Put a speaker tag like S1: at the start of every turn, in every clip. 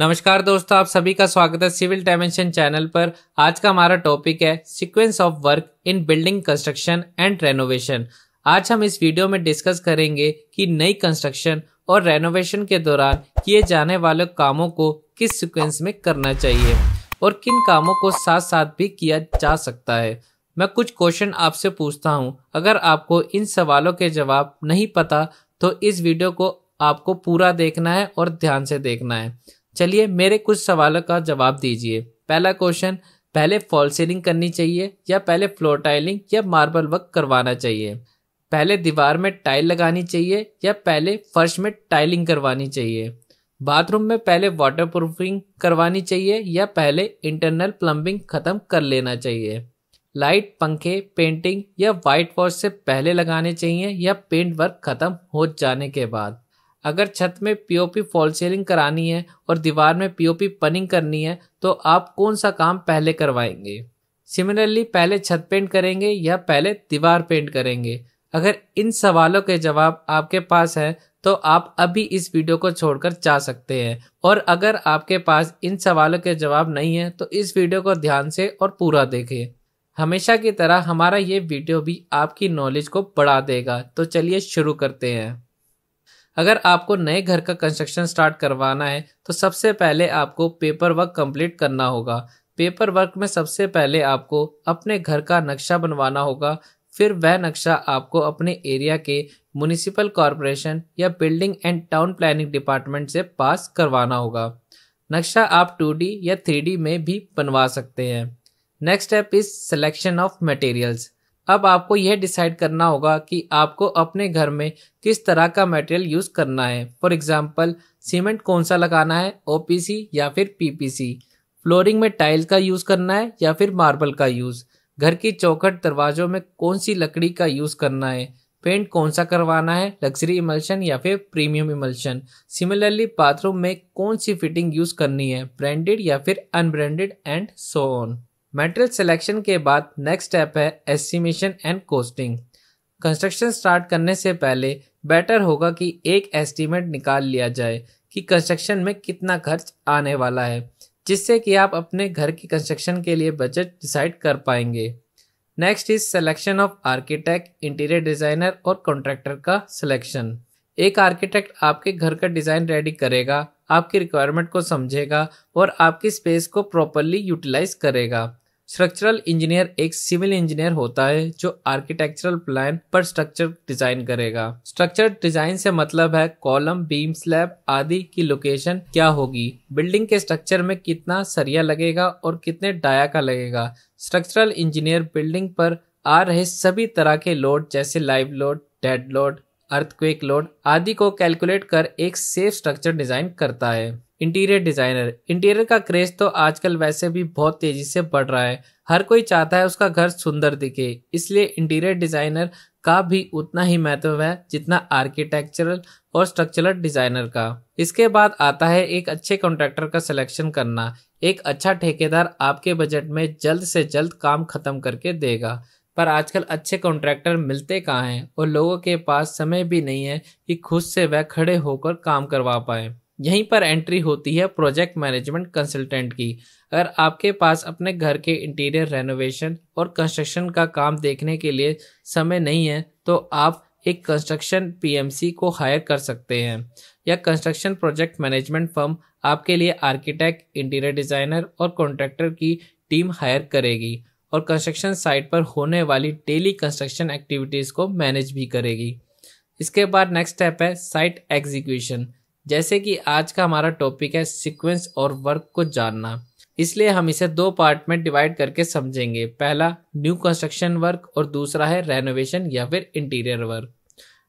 S1: नमस्कार दोस्तों आप सभी का स्वागत है सिविल डायमेंशन चैनल पर आज का हमारा टॉपिक है sequence of work in building construction and renovation आज हम इस वीडियो में डिस्कस करेंगे कि नई कंस्ट्रक्शन और रेनोवेशन के दौरान किए जाने वाले कामों को किस सीक्वेंस में करना चाहिए और किन कामों को साथ साथ भी किया जा सकता है मैं कुछ क्वेश्चन आपसे पूछता हूँ अगर आपको इन सवालों के जवाब नहीं पता तो इस वीडियो को आपको पूरा देखना है और ध्यान से देखना है चलिए मेरे कुछ सवालों का जवाब दीजिए पहला क्वेश्चन पहले फॉल सीलिंग करनी चाहिए या पहले फ्लोर टाइलिंग या मार्बल वर्क करवाना चाहिए पहले दीवार में टाइल लगानी चाहिए या पहले फर्श में टाइलिंग करवानी चाहिए बाथरूम में पहले वाटर प्रूफिंग करवानी चाहिए या पहले इंटरनल प्लम्बिंग ख़त्म कर लेना चाहिए लाइट पंखे पेंटिंग या वाइट वॉश से पहले लगाने चाहिए या पेंट वर्क ख़त्म हो जाने के बाद अगर छत में पीओपी फॉल सीलिंग करानी है और दीवार में पीओपी पनिंग करनी है तो आप कौन सा काम पहले करवाएंगे सिमिलरली पहले छत पेंट करेंगे या पहले दीवार पेंट करेंगे अगर इन सवालों के जवाब आपके पास हैं तो आप अभी इस वीडियो को छोड़कर जा सकते हैं और अगर आपके पास इन सवालों के जवाब नहीं है तो इस वीडियो को ध्यान से और पूरा देखें हमेशा की तरह हमारा ये वीडियो भी आपकी नॉलेज को बढ़ा देगा तो चलिए शुरू करते हैं अगर आपको नए घर का कंस्ट्रक्शन स्टार्ट करवाना है तो सबसे पहले आपको पेपर वर्क कंप्लीट करना होगा पेपर वर्क में सबसे पहले आपको अपने घर का नक्शा बनवाना होगा फिर वह नक्शा आपको अपने एरिया के म्यूनिसिपल कॉरपोरेशन या building and town planning department से पास करवाना होगा नक्शा आप 2D या 3D में भी बनवा सकते हैं next step is selection of materials अब आपको यह डिसाइड करना होगा कि आपको अपने घर में किस तरह का मटेरियल यूज़ करना है फॉर एग्ज़ाम्पल सीमेंट कौन सा लगाना है ओ या फिर पी फ्लोरिंग में टाइल का यूज़ करना है या फिर मार्बल का यूज़ घर की चौखट दरवाज़ों में कौन सी लकड़ी का यूज़ करना है पेंट कौन सा करवाना है लग्जरी इमल्शन या फिर प्रीमियम इमल्शन सिमिलरली बाथरूम में कौन सी फिटिंग यूज़ करनी है ब्रांडेड या फिर unbranded and so on material selection के बाद नेक्स्ट स्टेप है estimation and costing construction start करने से पहले बेटर होगा कि एक एस्टिमेट निकाल लिया जाए कि कंस्ट्रक्शन में कितना खर्च आने वाला है जिससे कि आप अपने घर की कंस्ट्रक्शन के लिए बजट डिसाइड कर पाएंगे next is selection of architect interior designer और कॉन्ट्रैक्टर का सिलेक्शन एक आर्किटेक्ट आपके घर का डिज़ाइन रेडी करेगा आपकी रिक्वायरमेंट को समझेगा और आपकी स्पेस को प्रॉपरली यूटिलाइज करेगा स्ट्रक्चरल इंजीनियर एक सिविल इंजीनियर होता है जो आर्किटेक्चरल प्लान पर स्ट्रक्चर डिजाइन करेगा स्ट्रक्चर डिजाइन से मतलब है कॉलम बीम स्लैब आदि की लोकेशन क्या होगी बिल्डिंग के स्ट्रक्चर में कितना सरिया लगेगा और कितने डाया का लगेगा स्ट्रक्चरल इंजीनियर बिल्डिंग पर आ रहे सभी तरह के लोड जैसे live load dead load earthquake load आदि को कैलकुलेट कर एक सेफ स्ट्रक्चर डिजाइन करता है इंटीरियर डिज़ाइनर इंटीरियर का क्रेज तो आजकल वैसे भी बहुत तेज़ी से बढ़ रहा है हर कोई चाहता है उसका घर सुंदर दिखे इसलिए इंटीरियर डिज़ाइनर का भी उतना ही महत्व है जितना आर्किटेक्चरल और स्ट्रक्चरल डिज़ाइनर का इसके बाद आता है एक अच्छे कॉन्ट्रैक्टर का सिलेक्शन करना एक अच्छा ठेकेदार आपके बजट में जल्द से जल्द काम ख़त्म करके देगा पर आजकल अच्छे कॉन्ट्रैक्टर मिलते कहाँ हैं और लोगों के पास समय भी नहीं है कि खुद से वह खड़े होकर काम करवा पाए यहीं पर एंट्री होती है प्रोजेक्ट मैनेजमेंट कंसल्टेंट की अगर आपके पास अपने घर के इंटीरियर रेनोवेशन और कंस्ट्रक्शन का काम देखने के लिए समय नहीं है तो आप एक कंस्ट्रक्शन पीएमसी को हायर कर सकते हैं या कंस्ट्रक्शन प्रोजेक्ट मैनेजमेंट फर्म आपके लिए आर्किटेक्ट इंटीरियर डिज़ाइनर और कॉन्ट्रैक्टर की टीम हायर करेगी और कंस्ट्रक्शन साइट पर होने वाली डेली कंस्ट्रक्शन एक्टिविटीज़ को मैनेज भी करेगी इसके बाद नेक्स्ट स्टेप है साइट एग्जीक्यूशन जैसे कि आज का हमारा टॉपिक है सीक्वेंस और वर्क को जानना इसलिए हम इसे दो पार्ट में डिवाइड करके समझेंगे पहला न्यू कंस्ट्रक्शन वर्क और दूसरा है रेनोवेशन या फिर interior work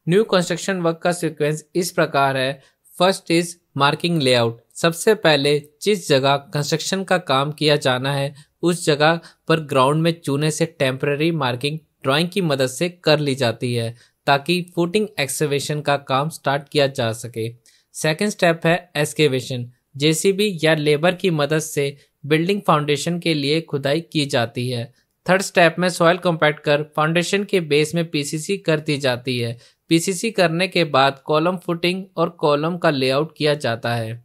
S1: new construction work का सीक्वेंस इस प्रकार है फर्स्ट इज मार्किंग लेआउट सबसे पहले जिस जगह कंस्ट्रक्शन का काम किया जाना है उस जगह पर ग्राउंड में चूने से टेम्पररी मार्किंग ड्राइंग की मदद से कर ली जाती है ताकि फुटिंग एक्सवेशन का काम स्टार्ट किया जा सके सेकेंड स्टेप है एस्केवेशन जेसीबी या लेबर की मदद से बिल्डिंग फाउंडेशन के लिए खुदाई की जाती है थर्ड स्टेप में सॉयल कॉम्पैक्ट कर फाउंडेशन के बेस में पीसीसी कर दी जाती है पीसीसी करने के बाद कॉलम फुटिंग और कॉलम का लेआउट किया जाता है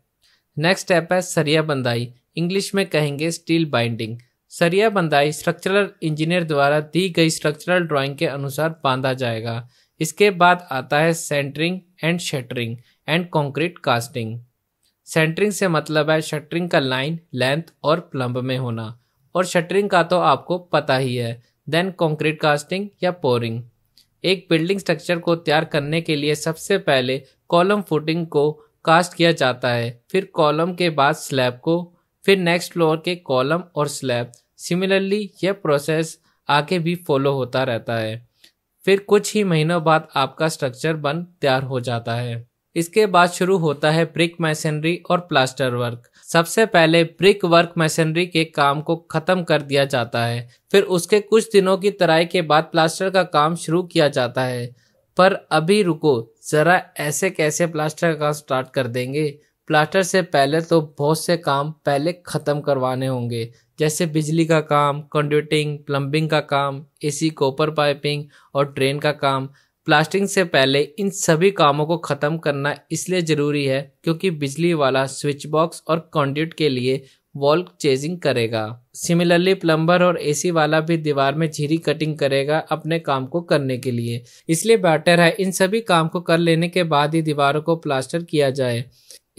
S1: नेक्स्ट स्टेप है सरिया बंदाई इंग्लिश में कहेंगे स्टील बाइंडिंग सरिया बंदाई स्ट्रक्चरल इंजीनियर द्वारा दी गई स्ट्रक्चरल ड्राइंग के अनुसार बांधा जाएगा इसके बाद आता है centering and shuttering and concrete casting centering से मतलब है शटरिंग का लाइन लेंथ और प्लम्ब में होना और शटरिंग का तो आपको पता ही है देन कंक्रीट कास्टिंग या पोरिंग एक बिल्डिंग स्ट्रक्चर को तैयार करने के लिए सबसे पहले कॉलम फुटिंग को कास्ट किया जाता है फिर कॉलम के बाद स्लैब को फिर नेक्स्ट फ्लोर के कॉलम और स्लैब सिमिलरली यह प्रोसेस आगे भी फॉलो होता रहता है फिर कुछ ही महीनों बाद आपका स्ट्रक्चर बन तैयार हो जाता है इसके बाद शुरू होता है ब्रिक मैसेनरी और प्लास्टर वर्क सबसे पहले ब्रिक वर्क मैसेनरी के काम को खत्म कर दिया जाता है फिर उसके कुछ दिनों की तराई के बाद प्लास्टर का काम शुरू किया जाता है पर अभी रुको जरा ऐसे कैसे प्लास्टर का काम स्टार्ट कर देंगे प्लास्टर से पहले तो बहुत से काम पहले ख़त्म करवाने होंगे जैसे बिजली का काम कंड्यूटिंग प्लम्बिंग का काम एसी कॉपर पाइपिंग और ड्रेन का काम प्लास्टिंग से पहले इन सभी कामों को ख़त्म करना इसलिए ज़रूरी है क्योंकि बिजली वाला स्विच बॉक्स और कॉन्ड्यूट के लिए वॉल चेजिंग करेगा सिमिलरली प्लम्बर और एसी वाला भी दीवार में झीरी कटिंग करेगा अपने काम को करने के लिए इसलिए बेटर है इन सभी काम को कर लेने के बाद ही दीवारों को प्लास्टर किया जाए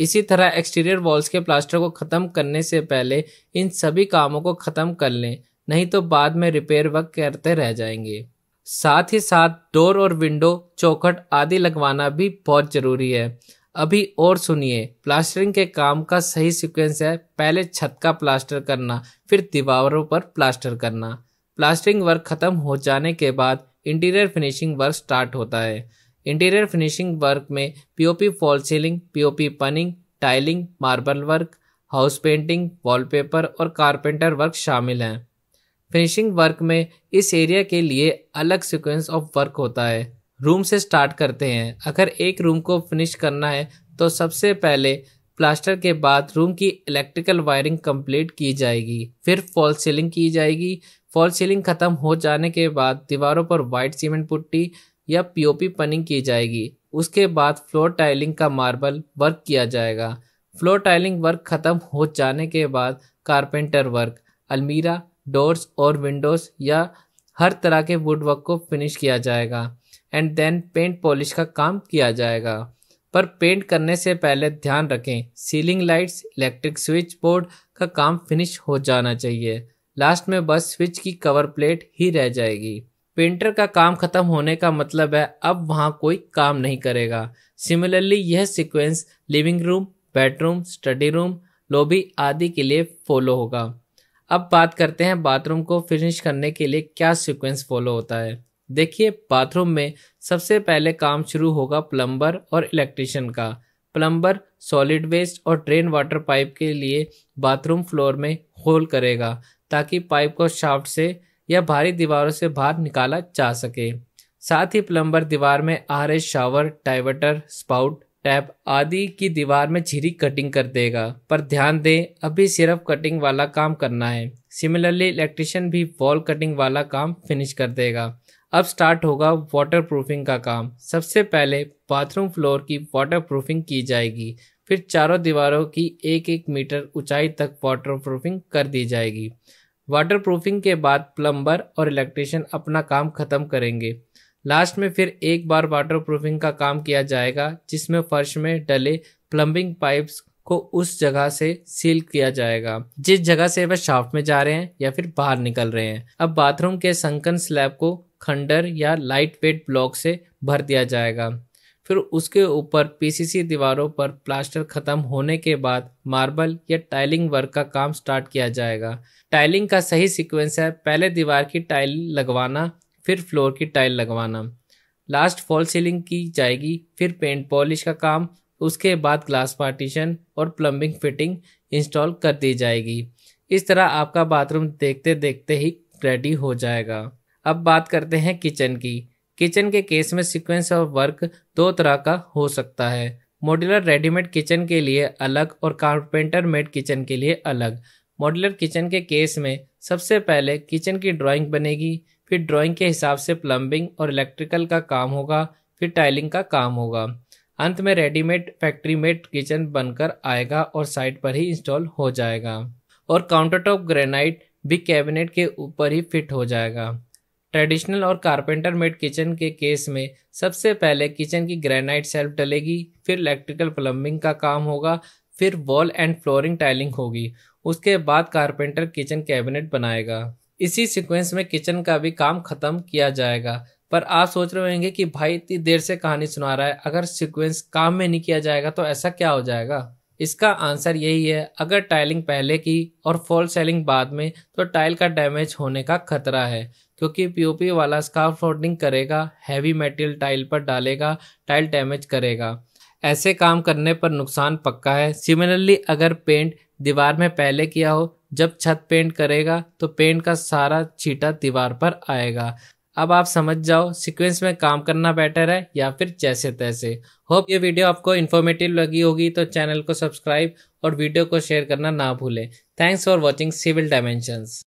S1: इसी तरह एक्सटीरियर वॉल्स के प्लास्टर को ख़त्म करने से पहले इन सभी कामों को ख़त्म कर लें नहीं तो बाद में रिपेयर वर्क करते रह जाएंगे साथ ही साथ डोर और विंडो चौखट आदि लगवाना भी बहुत ज़रूरी है अभी और सुनिए प्लास्टरिंग के काम का सही सीक्वेंस है पहले छत का प्लास्टर करना फिर दीवारों पर प्लास्टर करना प्लास्टरिंग वर्क ख़त्म हो जाने के बाद इंटीरियर फिनिशिंग वर्क स्टार्ट होता है इंटीरियर फिनिशिंग वर्क में POP fall ceiling POP punning tiling marble work house painting wallpaper और कारपेंटर वर्क शामिल हैं फिनिशिंग वर्क में इस एरिया के लिए अलग सीक्वेंस ऑफ वर्क होता है रूम से स्टार्ट करते हैं अगर एक रूम को फिनिश करना है तो सबसे पहले प्लास्टर के बाद रूम की इलेक्ट्रिकल वायरिंग कंप्लीट की जाएगी फिर फॉल सीलिंग की जाएगी फॉल सीलिंग ख़त्म हो जाने के बाद दीवारों पर वाइट सीमेंट पुट्टी या पीओपी पनिंग की जाएगी उसके बाद फ्लोर टाइलिंग का मार्बल वर्क किया जाएगा फ्लोर टाइलिंग वर्क ख़त्म हो जाने के बाद कारपेंटर वर्क अलमीरा डोर्स और विंडोज़ या हर तरह के वुड वर्क को फिनिश किया जाएगा एंड देन पेंट पॉलिश का काम किया जाएगा पर पेंट करने से पहले ध्यान रखें ceiling lights electric switch board का काम फिनिश हो जाना चाहिए लास्ट में बस स्विच की कवर प्लेट ही रह जाएगी पेंटर का काम खत्म होने का मतलब है अब वहाँ कोई काम नहीं करेगा सिमिलरली यह sequence living room bedroom study room lobby आदि के लिए फॉलो होगा अब बात करते हैं बाथरूम को फिनिश करने के लिए क्या सीक्वेंस फॉलो होता है देखिए बाथरूम में सबसे पहले काम शुरू होगा प्लम्बर और इलेक्ट्रिशियन का प्लम्बर सॉलिड वेस्ट और ड्रेन वाटर पाइप के लिए बाथरूम फ्लोर में होल करेगा ताकि पाइप को शाफ्ट से या भारी दीवारों से बाहर निकाला जा सके साथ ही प्लम्बर दीवार में आ रहे शावर डाइवर्टर स्पाउट टैप आदि की दीवार में झीरी कटिंग कर देगा पर ध्यान दें अभी सिर्फ कटिंग वाला काम करना है सिमिलरली इलेक्ट्रिशियन भी वॉल कटिंग वाला काम फिनिश कर देगा अब स्टार्ट होगा वाटर प्रूफिंग का काम सबसे पहले बाथरूम फ्लोर की वाटर प्रूफिंग की जाएगी फिर चारों दीवारों की एक एक मीटर ऊंचाई तक वाटर प्रूफिंग कर दी जाएगी वाटर प्रूफिंग के बाद प्लम्बर और इलेक्ट्रिशियन अपना काम ख़त्म करेंगे लास्ट में फिर एक बार वाटर प्रूफिंग का काम किया जाएगा जिसमें फर्श में डले प्लम्बिंग पाइप्स को उस जगह से सील किया जाएगा जिस जगह से वह शाफ्ट में जा रहे हैं या फिर बाहर निकल रहे हैं अब बाथरूम के संकन स्लैब को खंडर या लाइट वेट ब्लॉक से भर दिया जाएगा फिर उसके ऊपर पीसीसी दीवारों पर प्लास्टर खत्म होने के बाद मार्बल या टाइलिंग वर्क का काम स्टार्ट किया जाएगा टाइलिंग का सही सीक्वेंस है पहले दीवार की टाइल लगवाना फिर फ्लोर की टाइल लगवाना लास्ट फॉल सीलिंग की जाएगी फिर पेंट पॉलिश का काम उसके बाद ग्लास पार्टीशन और प्लम्बिंग फिटिंग इंस्टॉल कर दी जाएगी इस तरह आपका बाथरूम देखते देखते ही रेडी हो जाएगा अब बात करते हैं किचन की किचन के केस में सीक्वेंस ऑफ वर्क दो तरह का हो सकता है मॉड्यूलर रेडीमेड किचन के लिए अलग और कारपेंटर मेड किचन के लिए अलग मॉड्यूलर किचन के केस में सबसे पहले किचन की ड्राइंग बनेगी फिर ड्राइंग के हिसाब से प्लम्बिंग और इलेक्ट्रिकल का काम होगा फिर टाइलिंग का काम होगा अंत में रेडीमेड फैक्ट्री मेड किचन बनकर आएगा और साइट पर ही इंस्टॉल हो जाएगा और काउंटर टॉप ग्रेनाइट भी कैबिनेट के ऊपर ही फिट हो जाएगा ट्रेडिशनल और कारपेंटर मेड किचन के केस में सबसे पहले किचन की ग्रेनाइट सेल्फ डलेगी फिर इलेक्ट्रिकल प्लम्बिंग का काम होगा फिर वॉल एंड फ्लोरिंग टाइलिंग होगी उसके बाद कारपेंटर किचन कैबिनेट बनाएगा इसी सीक्वेंस में किचन का भी काम ख़त्म किया जाएगा पर आप सोच रहे होंगे कि भाई इतनी देर से कहानी सुना रहा है अगर सीक्वेंस काम में नहीं किया जाएगा तो ऐसा क्या हो जाएगा इसका आंसर यही है अगर टाइलिंग पहले की और फॉल सेलिंग बाद में तो टाइल का डैमेज होने का खतरा है क्योंकि पीओपी वाला स्का फोल्डिंग करेगा हैवी मटेरियल टाइल पर डालेगा टाइल डैमेज करेगा ऐसे काम करने पर नुकसान पक्का है सिमिलरली अगर पेंट दीवार में पहले किया हो जब छत पेंट करेगा तो पेंट का सारा छीटा दीवार पर आएगा अब आप समझ जाओ सीक्वेंस में काम करना बेटर है या फिर जैसे तैसे होप ये वीडियो आपको इन्फॉर्मेटिव लगी होगी तो चैनल को सब्सक्राइब और वीडियो को शेयर करना ना भूलें thanks for watching civil dimensions